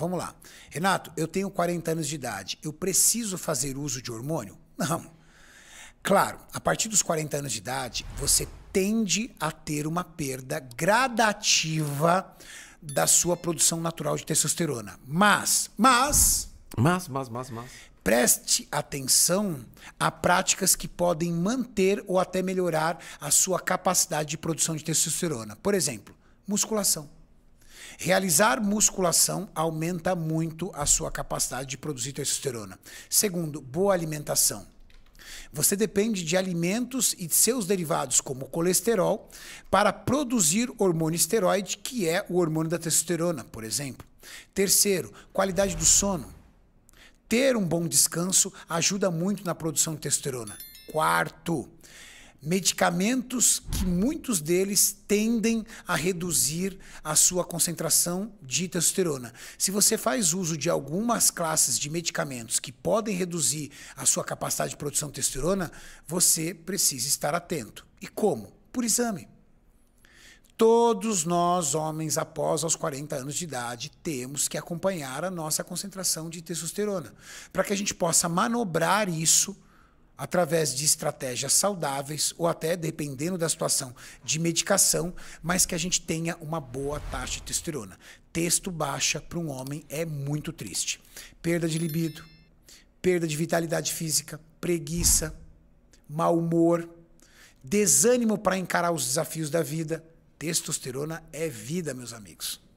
Vamos lá. Renato, eu tenho 40 anos de idade. Eu preciso fazer uso de hormônio? Não. Claro, a partir dos 40 anos de idade, você tende a ter uma perda gradativa da sua produção natural de testosterona. Mas, mas. Mas, mas, mas, mas. Preste atenção a práticas que podem manter ou até melhorar a sua capacidade de produção de testosterona. Por exemplo, musculação. Realizar musculação aumenta muito a sua capacidade de produzir testosterona. Segundo, boa alimentação. Você depende de alimentos e de seus derivados, como colesterol, para produzir hormônio esteroide, que é o hormônio da testosterona, por exemplo. Terceiro, qualidade do sono. Ter um bom descanso ajuda muito na produção de testosterona. Quarto, medicamentos que muitos deles tendem a reduzir a sua concentração de testosterona. Se você faz uso de algumas classes de medicamentos que podem reduzir a sua capacidade de produção de testosterona, você precisa estar atento. E como? Por exame. Todos nós, homens, após os 40 anos de idade, temos que acompanhar a nossa concentração de testosterona, para que a gente possa manobrar isso através de estratégias saudáveis ou até, dependendo da situação, de medicação, mas que a gente tenha uma boa taxa de testosterona. Testo baixa para um homem é muito triste. Perda de libido, perda de vitalidade física, preguiça, mau humor, desânimo para encarar os desafios da vida. Testosterona é vida, meus amigos.